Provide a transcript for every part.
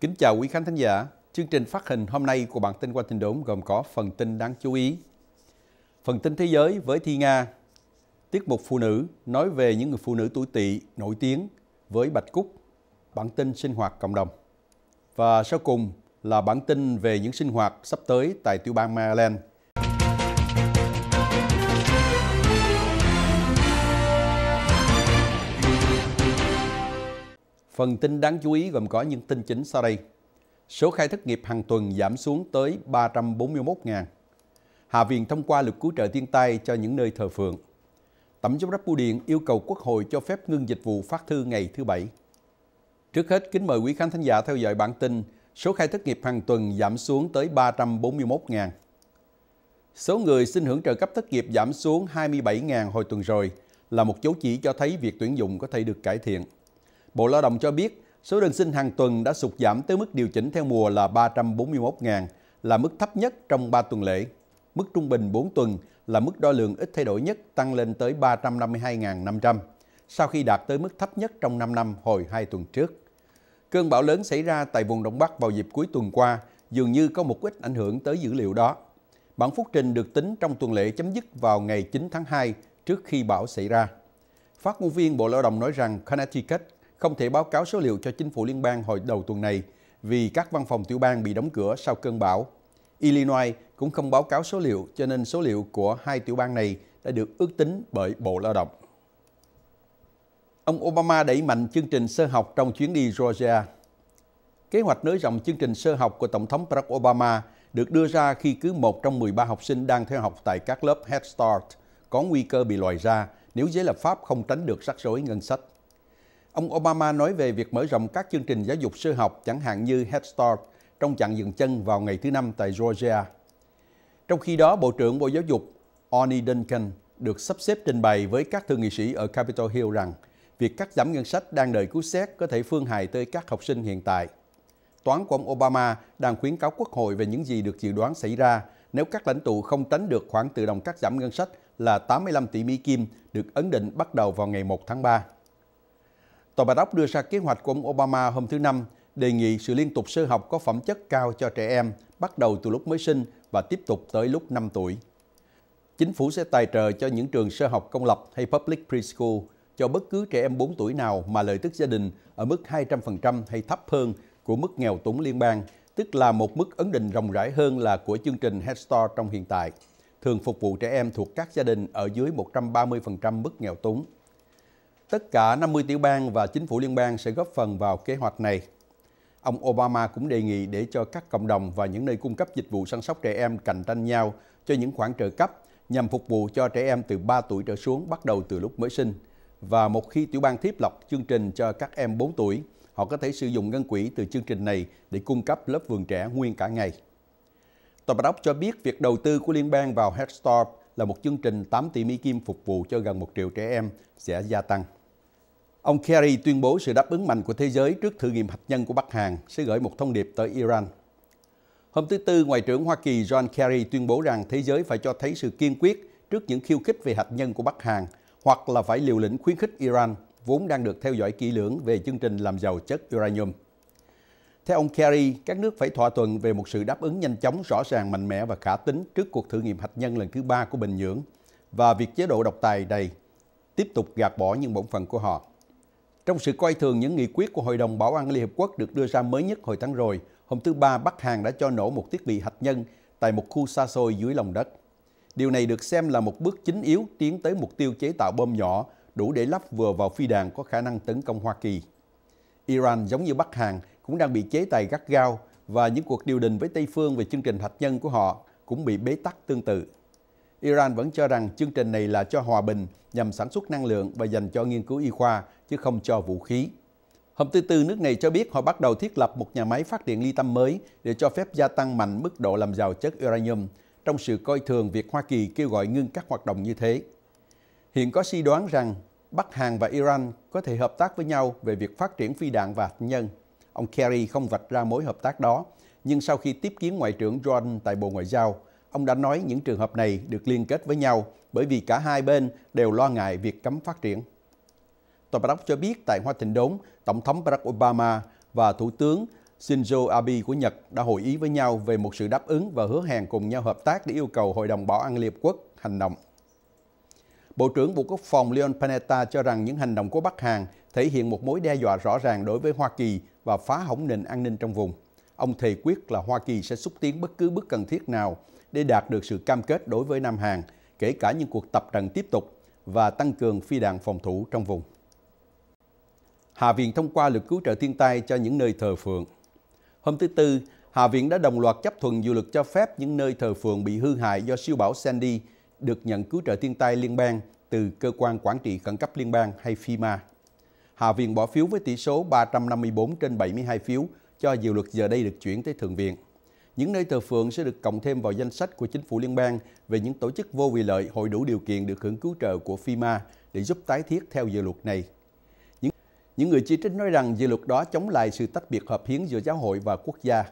Kính chào quý khán thính giả. Chương trình phát hình hôm nay của bản tin qua tin đồn gồm có phần tin đáng chú ý. Phần tin thế giới với Thi Nga. Tiết mục phụ nữ nói về những người phụ nữ tuổi tỵ nổi tiếng với Bạch Cúc. Bản tin sinh hoạt cộng đồng. Và sau cùng là bản tin về những sinh hoạt sắp tới tại tiểu bang Maryland. Phần tin đáng chú ý gồm có những tin chính sau đây. Số khai thất nghiệp hàng tuần giảm xuống tới 341.000. Hạ viện thông qua luật cứu trợ thiên tai cho những nơi thờ phượng. Tổng giám đốc Bưu Điện yêu cầu Quốc hội cho phép ngưng dịch vụ phát thư ngày thứ Bảy. Trước hết, kính mời quý khán thính giả theo dõi bản tin số khai thất nghiệp hàng tuần giảm xuống tới 341.000. Số người xin hưởng trợ cấp thất nghiệp giảm xuống 27.000 hồi tuần rồi là một dấu chỉ cho thấy việc tuyển dụng có thể được cải thiện. Bộ Lao động cho biết, số đơn xin hàng tuần đã sụt giảm tới mức điều chỉnh theo mùa là 341.000, là mức thấp nhất trong 3 tuần lễ. Mức trung bình 4 tuần là mức đo lường ít thay đổi nhất tăng lên tới 352.500, sau khi đạt tới mức thấp nhất trong 5 năm hồi 2 tuần trước. Cơn bão lớn xảy ra tại vùng Đông Bắc vào dịp cuối tuần qua dường như có một ít ảnh hưởng tới dữ liệu đó. Bản phúc trình được tính trong tuần lễ chấm dứt vào ngày 9 tháng 2 trước khi bão xảy ra. Phát ngôn viên Bộ Lao động nói rằng Connecticut không thể báo cáo số liệu cho chính phủ liên bang hồi đầu tuần này vì các văn phòng tiểu bang bị đóng cửa sau cơn bão. Illinois cũng không báo cáo số liệu cho nên số liệu của hai tiểu bang này đã được ước tính bởi Bộ Lao động. Ông Obama đẩy mạnh chương trình sơ học trong chuyến đi Georgia. Kế hoạch nới rộng chương trình sơ học của Tổng thống Barack Obama được đưa ra khi cứ một trong 13 học sinh đang theo học tại các lớp Head Start có nguy cơ bị loại ra nếu giới lập pháp không tránh được rắc rối ngân sách. Ông Obama nói về việc mở rộng các chương trình giáo dục sơ học chẳng hạn như Head Start trong chặng dừng chân vào ngày thứ Năm tại Georgia. Trong khi đó, Bộ trưởng Bộ Giáo dục Orny Duncan được sắp xếp trình bày với các thượng nghị sĩ ở Capitol Hill rằng việc cắt giảm ngân sách đang đợi cứu xét có thể phương hại tới các học sinh hiện tại. Toán của ông Obama đang khuyến cáo Quốc hội về những gì được dự đoán xảy ra nếu các lãnh tụ không tránh được khoản tự động cắt giảm ngân sách là 85 tỷ Mỹ Kim được ấn định bắt đầu vào ngày 1 tháng 3. Tòa Bạch Ốc đưa ra kế hoạch của ông Obama hôm thứ Năm đề nghị sự liên tục sơ học có phẩm chất cao cho trẻ em bắt đầu từ lúc mới sinh và tiếp tục tới lúc 5 tuổi. Chính phủ sẽ tài trợ cho những trường sơ học công lập hay public preschool cho bất cứ trẻ em 4 tuổi nào mà lợi tức gia đình ở mức 200% hay thấp hơn của mức nghèo túng liên bang, tức là một mức ấn định rộng rãi hơn là của chương trình Head Start trong hiện tại, thường phục vụ trẻ em thuộc các gia đình ở dưới 130% mức nghèo túng. Tất cả 50 tiểu bang và chính phủ liên bang sẽ góp phần vào kế hoạch này. Ông Obama cũng đề nghị để cho các cộng đồng và những nơi cung cấp dịch vụ săn sóc trẻ em cạnh tranh nhau cho những khoản trợ cấp nhằm phục vụ cho trẻ em từ 3 tuổi trở xuống bắt đầu từ lúc mới sinh. Và một khi tiểu bang thiết lập chương trình cho các em 4 tuổi, họ có thể sử dụng ngân quỹ từ chương trình này để cung cấp lớp vườn trẻ nguyên cả ngày. Tòa Bạch Ốc cho biết việc đầu tư của liên bang vào Head Start là một chương trình 8 tỷ Mỹ Kim phục vụ cho gần 1 triệu trẻ em sẽ gia tăng. Ông Kerry tuyên bố sự đáp ứng mạnh của thế giới trước thử nghiệm hạt nhân của Bắc Hàn sẽ gửi một thông điệp tới Iran. Hôm thứ Tư, Ngoại trưởng Hoa Kỳ John Kerry tuyên bố rằng thế giới phải cho thấy sự kiên quyết trước những khiêu khích về hạt nhân của Bắc Hàn hoặc là phải liều lĩnh khuyến khích Iran, vốn đang được theo dõi kỹ lưỡng về chương trình làm giàu chất uranium. Theo ông Kerry, các nước phải thỏa thuận về một sự đáp ứng nhanh chóng, rõ ràng, mạnh mẽ và khả tính trước cuộc thử nghiệm hạt nhân lần thứ ba của Bình Nhưỡng và việc chế độ độc tài đầy tiếp tục gạt bỏ những bổn phận của họ. Trong sự coi thường những nghị quyết của Hội đồng Bảo an Liên Hợp Quốc được đưa ra mới nhất hồi tháng rồi, hôm thứ Ba Bắc Hàn đã cho nổ một thiết bị hạt nhân tại một khu xa xôi dưới lòng đất. Điều này được xem là một bước chính yếu tiến tới mục tiêu chế tạo bom nhỏ đủ để lắp vừa vào phi đạn có khả năng tấn công Hoa Kỳ. Iran giống như Bắc Hàn cũng đang bị chế tài gắt gao và những cuộc điều đình với Tây Phương về chương trình hạt nhân của họ cũng bị bế tắc tương tự. Iran vẫn cho rằng chương trình này là cho hòa bình nhằm sản xuất năng lượng và dành cho nghiên cứu y khoa chứ không cho vũ khí. Hôm thứ Tư, nước này cho biết họ bắt đầu thiết lập một nhà máy phát điện ly tâm mới để cho phép gia tăng mạnh mức độ làm giàu chất uranium, trong sự coi thường việc Hoa Kỳ kêu gọi ngưng các hoạt động như thế. Hiện có suy đoán rằng Bắc Hàn và Iran có thể hợp tác với nhau về việc phát triển phi đạn và hạt nhân. Ông Kerry không vạch ra mối hợp tác đó, nhưng sau khi tiếp kiến Ngoại trưởng John tại Bộ Ngoại giao, ông đã nói những trường hợp này được liên kết với nhau bởi vì cả hai bên đều lo ngại việc cấm phát triển. Tòa Bạch cho biết tại Hoa Thịnh Đốn, Tổng thống Barack Obama và Thủ tướng Shinzo Abe của Nhật đã hội ý với nhau về một sự đáp ứng và hứa hẹn cùng nhau hợp tác để yêu cầu Hội đồng Bảo an Liên Hợp Quốc hành động. Bộ trưởng Bộ Quốc phòng Leon Panetta cho rằng những hành động của Bắc Hàn thể hiện một mối đe dọa rõ ràng đối với Hoa Kỳ và phá hỏng nền an ninh trong vùng. Ông thề quyết là Hoa Kỳ sẽ xúc tiến bất cứ bước cần thiết nào để đạt được sự cam kết đối với Nam Hàn, kể cả những cuộc tập trận tiếp tục và tăng cường phi đạn phòng thủ trong vùng. Hạ viện thông qua luật cứu trợ thiên tai cho những nơi thờ phượng. Hôm thứ Tư, Hạ viện đã đồng loạt chấp thuận dự luật cho phép những nơi thờ phượng bị hư hại do siêu bão Sandy được nhận cứu trợ thiên tai liên bang từ Cơ quan Quản trị Khẩn cấp Liên bang hay FEMA. Hạ viện bỏ phiếu với tỷ số 354 trên 72 phiếu cho dự luật giờ đây được chuyển tới Thượng viện. Những nơi thờ phượng sẽ được cộng thêm vào danh sách của chính phủ liên bang về những tổ chức vô vị lợi hội đủ điều kiện được hưởng cứu trợ của FEMA để giúp tái thiết theo dự luật này những người chỉ trích nói rằng dự luật đó chống lại sự tách biệt hợp hiến giữa giáo hội và quốc gia.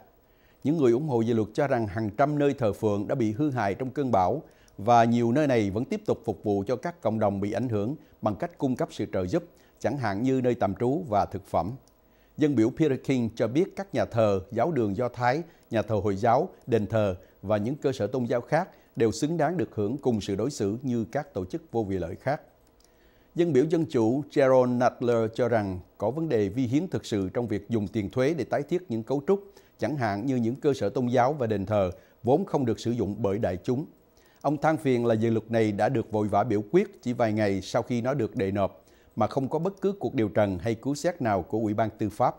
Những người ủng hộ dự luật cho rằng hàng trăm nơi thờ phượng đã bị hư hại trong cơn bão và nhiều nơi này vẫn tiếp tục phục vụ cho các cộng đồng bị ảnh hưởng bằng cách cung cấp sự trợ giúp, chẳng hạn như nơi tạm trú và thực phẩm. Dân biểu Peter King cho biết các nhà thờ, giáo đường Do Thái, nhà thờ Hồi giáo, đền thờ và những cơ sở tôn giáo khác đều xứng đáng được hưởng cùng sự đối xử như các tổ chức vô vị lợi khác dân biểu Dân Chủ Gerald Nadler cho rằng có vấn đề vi hiến thực sự trong việc dùng tiền thuế để tái thiết những cấu trúc, chẳng hạn như những cơ sở tôn giáo và đền thờ vốn không được sử dụng bởi đại chúng. Ông than phiền là dự luật này đã được vội vã biểu quyết chỉ vài ngày sau khi nó được đề nộp, mà không có bất cứ cuộc điều trần hay cứu xét nào của Ủy ban Tư pháp.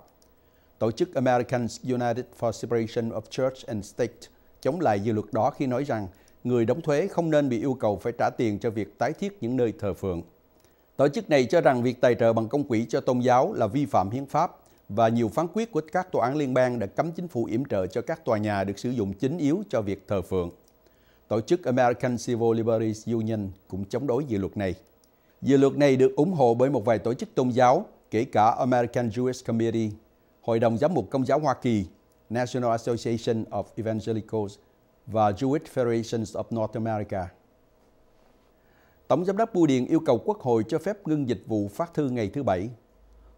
Tổ chức Americans United for Separation of Church and State chống lại dự luật đó khi nói rằng người đóng thuế không nên bị yêu cầu phải trả tiền cho việc tái thiết những nơi thờ phượng. Tổ chức này cho rằng việc tài trợ bằng công quỹ cho tôn giáo là vi phạm hiến pháp và nhiều phán quyết của các tòa án liên bang đã cấm chính phủ yểm trợ cho các tòa nhà được sử dụng chính yếu cho việc thờ phượng. Tổ chức American Civil Liberties Union cũng chống đối dự luật này. Dự luật này được ủng hộ bởi một vài tổ chức tôn giáo, kể cả American Jewish Committee, Hội đồng Giám mục Công giáo Hoa Kỳ, National Association of Evangelicals và Jewish Federations of North America. Tổng Giám đốc Bưu điện yêu cầu Quốc hội cho phép ngưng dịch vụ phát thư ngày thứ Bảy.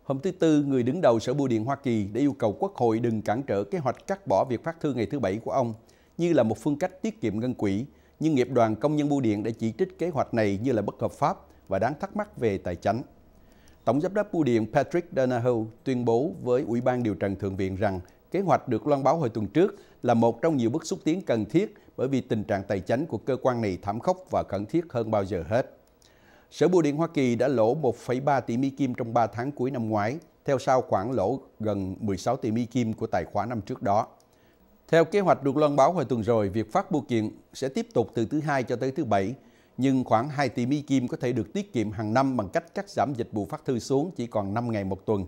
Hôm thứ Tư, người đứng đầu Sở Bưu điện Hoa Kỳ đã yêu cầu Quốc hội đừng cản trở kế hoạch cắt bỏ việc phát thư ngày thứ Bảy của ông như là một phương cách tiết kiệm ngân quỹ, nhưng nghiệp đoàn công nhân bưu điện đã chỉ trích kế hoạch này như là bất hợp pháp và đáng thắc mắc về tài chính. Tổng giám đốc bưu điện Patrick Donahoe tuyên bố với Ủy ban Điều trần Thượng viện rằng kế hoạch được loan báo hồi tuần trước là một trong nhiều bước xúc tiến cần thiết bởi vì tình trạng tài chính của cơ quan này thảm khốc và khẩn thiết hơn bao giờ hết. Sở Bưu điện Hoa Kỳ đã lỗ 1,3 tỷ Mỹ Kim trong 3 tháng cuối năm ngoái, theo sau khoản lỗ gần 16 tỷ Mỹ Kim của tài khoá năm trước đó. Theo kế hoạch được loan báo hồi tuần rồi, việc phát bưu kiện sẽ tiếp tục từ thứ hai cho tới thứ bảy, nhưng khoảng 2 tỷ Mỹ Kim có thể được tiết kiệm hàng năm bằng cách cắt giảm dịch vụ phát thư xuống chỉ còn 5 ngày một tuần.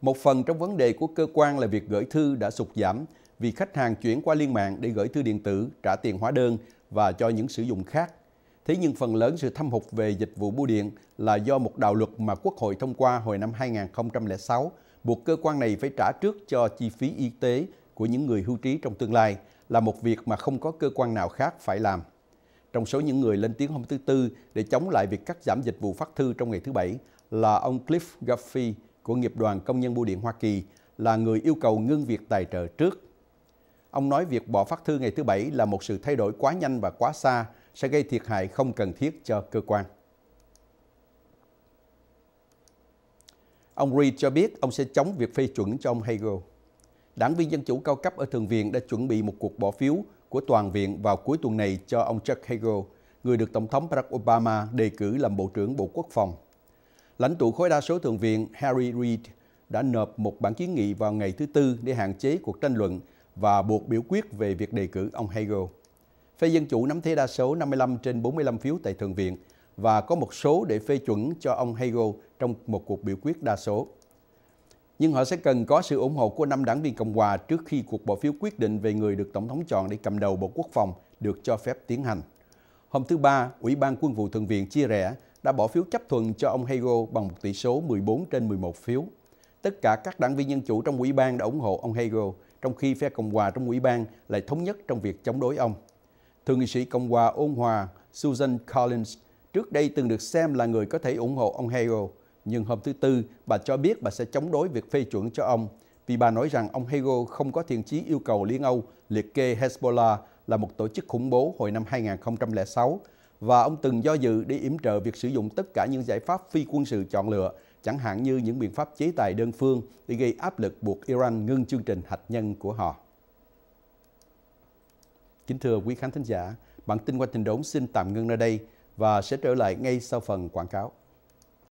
Một phần trong vấn đề của cơ quan là việc gửi thư đã sụt giảm vì khách hàng chuyển qua liên mạng để gửi thư điện tử, trả tiền hóa đơn và cho những sử dụng khác. Thế nhưng phần lớn sự thâm hụt về dịch vụ bưu điện là do một đạo luật mà Quốc hội thông qua hồi năm 2006 buộc cơ quan này phải trả trước cho chi phí y tế của những người hưu trí trong tương lai là một việc mà không có cơ quan nào khác phải làm. Trong số những người lên tiếng hôm thứ Tư để chống lại việc cắt giảm dịch vụ phát thư trong ngày thứ Bảy là ông Cliff Guffey của Nghiệp đoàn Công nhân Bưu điện Hoa Kỳ là người yêu cầu ngưng việc tài trợ trước Ông nói việc bỏ phát thư ngày thứ Bảy là một sự thay đổi quá nhanh và quá xa sẽ gây thiệt hại không cần thiết cho cơ quan. Ông Reid cho biết ông sẽ chống việc phê chuẩn cho ông Hagel. Đảng viên Dân Chủ cao cấp ở Thượng viện đã chuẩn bị một cuộc bỏ phiếu của Toàn viện vào cuối tuần này cho ông Chuck Hagel, người được Tổng thống Barack Obama đề cử làm Bộ trưởng Bộ Quốc phòng. Lãnh tụ khối đa số Thượng viện Harry Reid đã nộp một bản kiến nghị vào ngày thứ Tư để hạn chế cuộc tranh luận và buộc biểu quyết về việc đề cử ông Hegel. Phe Dân Chủ nắm thế đa số 55 trên 45 phiếu tại Thượng viện và có một số để phê chuẩn cho ông Hegel trong một cuộc biểu quyết đa số. Nhưng họ sẽ cần có sự ủng hộ của năm đảng viên Cộng hòa trước khi cuộc bỏ phiếu quyết định về người được Tổng thống chọn để cầm đầu Bộ Quốc phòng được cho phép tiến hành. Hôm thứ Ba, Ủy ban Quân vụ Thượng viện chia rẽ đã bỏ phiếu chấp thuận cho ông Hegel bằng một tỷ số 14 trên 11 phiếu. Tất cả các đảng viên Dân Chủ trong ủy ban đã ủng hộ ông Hegel, trong khi phe Cộng hòa trong ủy ban lại thống nhất trong việc chống đối ông. Thượng nghị sĩ Cộng hòa ôn hòa Susan Collins trước đây từng được xem là người có thể ủng hộ ông Hagel, nhưng hôm thứ Tư bà cho biết bà sẽ chống đối việc phê chuẩn cho ông vì bà nói rằng ông Hagel không có thiện chí yêu cầu Liên Âu liệt kê Hezbollah là một tổ chức khủng bố hồi năm 2006 và ông từng do dự để yểm trợ việc sử dụng tất cả những giải pháp phi quân sự chọn lựa chẳng hạn như những biện pháp chế tài đơn phương để gây áp lực buộc Iran ngưng chương trình hạt nhân của họ. Kính thưa quý khán thính giả, bản tin qua tình đốn xin tạm ngưng nơi đây và sẽ trở lại ngay sau phần quảng cáo.